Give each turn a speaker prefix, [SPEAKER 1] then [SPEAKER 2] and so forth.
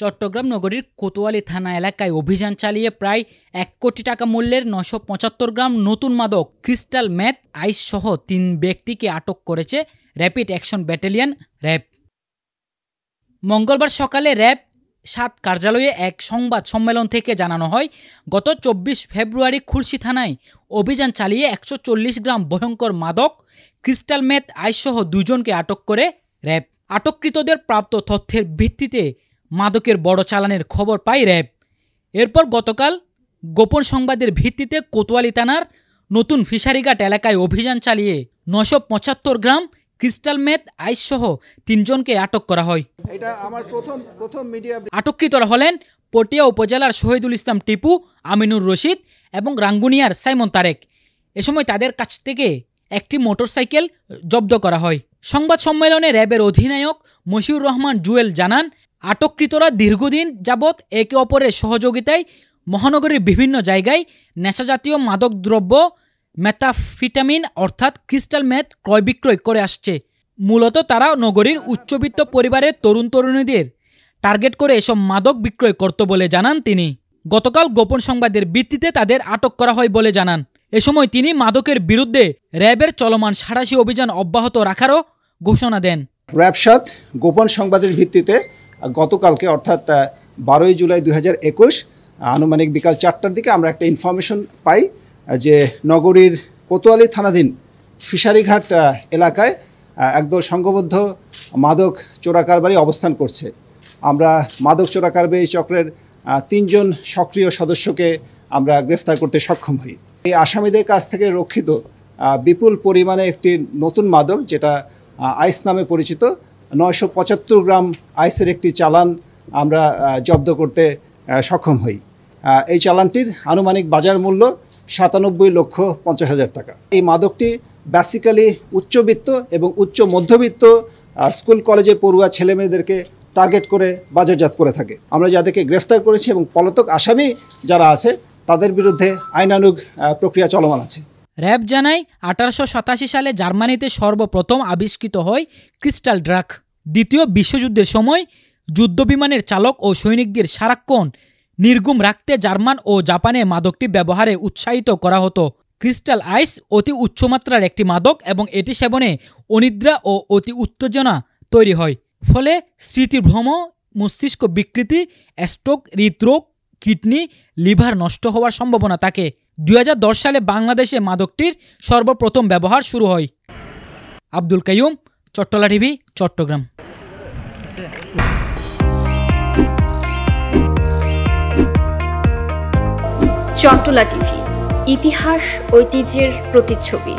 [SPEAKER 1] চট্টগ্রাম নগরীর কোতোয়ালি থানা এলাকায় অভিযান চালিয়ে প্রায় এক কোটি টাকা মূল্যের নশো পঁচাত্তর গ্রাম নতুন মাদক ক্রিস্টাল ম্যাথ আইস সহ তিন ব্যক্তিকে আটক করেছে র্যাপিড অ্যাকশন ব্যাটালিয়ন র্যাব মঙ্গলবার সকালে র্যাব সাত কার্যালয়ে এক সংবাদ সম্মেলন থেকে জানানো হয় গত চব্বিশ ফেব্রুয়ারি খুলশি থানায় অভিযান চালিয়ে একশো চল্লিশ গ্রাম ভয়ঙ্কর মাদক ক্রিস্টাল ম্যাথ সহ দুজনকে আটক করে র্যাব আটককৃতদের প্রাপ্ত তথ্যের ভিত্তিতে মাদকের বড় চালানের খবর পায় র্যাব এরপর গতকাল গোপন সংবাদের ভিত্তিতে কোতোয়ালি থানার নতুন ফিশারিঘাট এলাকায় অভিযান চালিয়ে নশো পঁচাত্তর গ্রাম ক্রিস্টাল মেথ আইসসহ তিনজনকে আটক করা হয়
[SPEAKER 2] এটা আমার প্রথম প্রথম মিডিয়া আটককৃতরা
[SPEAKER 1] হলেন পটিয়া উপজেলার শহীদুল ইসলাম টিপু আমিনুর রশিদ এবং রাঙ্গুনিয়ার সাইমন তারেক এ সময় তাদের কাছ থেকে একটি মোটরসাইকেল জব্দ করা হয় সংবাদ সম্মেলনে র্যাবের অধিনায়ক মশিউর রহমান জুয়েল জানান আটককৃতরা দীর্ঘদিন যাবৎ একে অপরের সহযোগিতায় মহানগরীর বিভিন্ন জায়গায় নেশাজাতীয় মাদক দ্রব্য মেথাফিটামিন অর্থাৎ ক্রিস্টাল ম্যাথ ক্রয় বিক্রয় করে আসছে মূলত তারা নগরীর উচ্চবিত্ত পরিবারের তরুণ তরুণীদের টার্গেট করে এসব মাদক বিক্রয় করত বলে জানান তিনি গতকাল গোপন সংবাদের ভিত্তিতে তাদের আটক করা হয় বলে জানান এ সময় তিনি মাদকের বিরুদ্ধে র্যাবের চলমান সাড়াশি অভিযান অব্যাহত রাখারও ঘোষণা দেন
[SPEAKER 2] র্যাবসাদ গোপন সংবাদের ভিত্তিতে গতকালকে অর্থাৎ বারোই জুলাই দু আনুমানিক বিকাল চারটার দিকে আমরা একটা ইনফরমেশন পাই যে নগরীর কোতোয়ালি থানাধীন ফিশারিঘাট এলাকায় একদল সংঘবদ্ধ মাদক চোরাকারবারি অবস্থান করছে আমরা মাদক চোরাকারবারি চক্রের তিনজন সক্রিয় সদস্যকে আমরা গ্রেফতার করতে সক্ষম হই এই আসামিদের কাছ থেকে রক্ষিত বিপুল পরিমাণে একটি নতুন মাদক যেটা আইস নামে পরিচিত নয়শো পঁচাত্তর গ্রাম আইসের একটি চালান আমরা জব্দ করতে সক্ষম হই এই চালানটির আনুমানিক বাজার মূল্য সাতানব্বই লক্ষ পঞ্চাশ হাজার টাকা এই মাদকটি বেসিক্যালি উচ্চবিত্ত এবং উচ্চ মধ্যবিত্ত স্কুল কলেজে পড়ুয়া ছেলেমেয়েদেরকে টার্গেট করে বাজারজাত করে থাকে আমরা যাদেরকে গ্রেফতার করেছি এবং পলাতক আসামি যারা আছে তাদের বিরুদ্ধে আইনানুগ প্রক্রিয়া চলমান আছে
[SPEAKER 1] র্যাব জানায় আঠারোশো সালে জার্মানিতে সর্বপ্রথম আবিষ্কৃত হয় ক্রিস্টাল ড্রাক দ্বিতীয় বিশ্বযুদ্ধের সময় যুদ্ধবিমানের চালক ও সৈনিকদের সারাক্ষণ নির্গুম রাখতে জার্মান ও জাপানে মাদকটি ব্যবহারে উৎসাহিত করা হতো ক্রিস্টাল আইস অতি উচ্চমাত্রার একটি মাদক এবং এটি সেবনে অনিদ্রা ও অতি উত্তেজনা তৈরি হয় ফলে স্মৃতিভ্রম মস্তিষ্ক বিকৃতি স্ট্রোক হৃদরোগ কিডনি লিভার নষ্ট হওয়ার সম্ভাবনা থাকে দুই সালে বাংলাদেশে মাদকটির সর্বপ্রথম ব্যবহার শুরু হয় আব্দুল কাইম চট্টলা টিভি চট্টগ্রাম চট্টলা টিভি ইতিহাস ঐতিহ্যের প্রতিচ্ছবি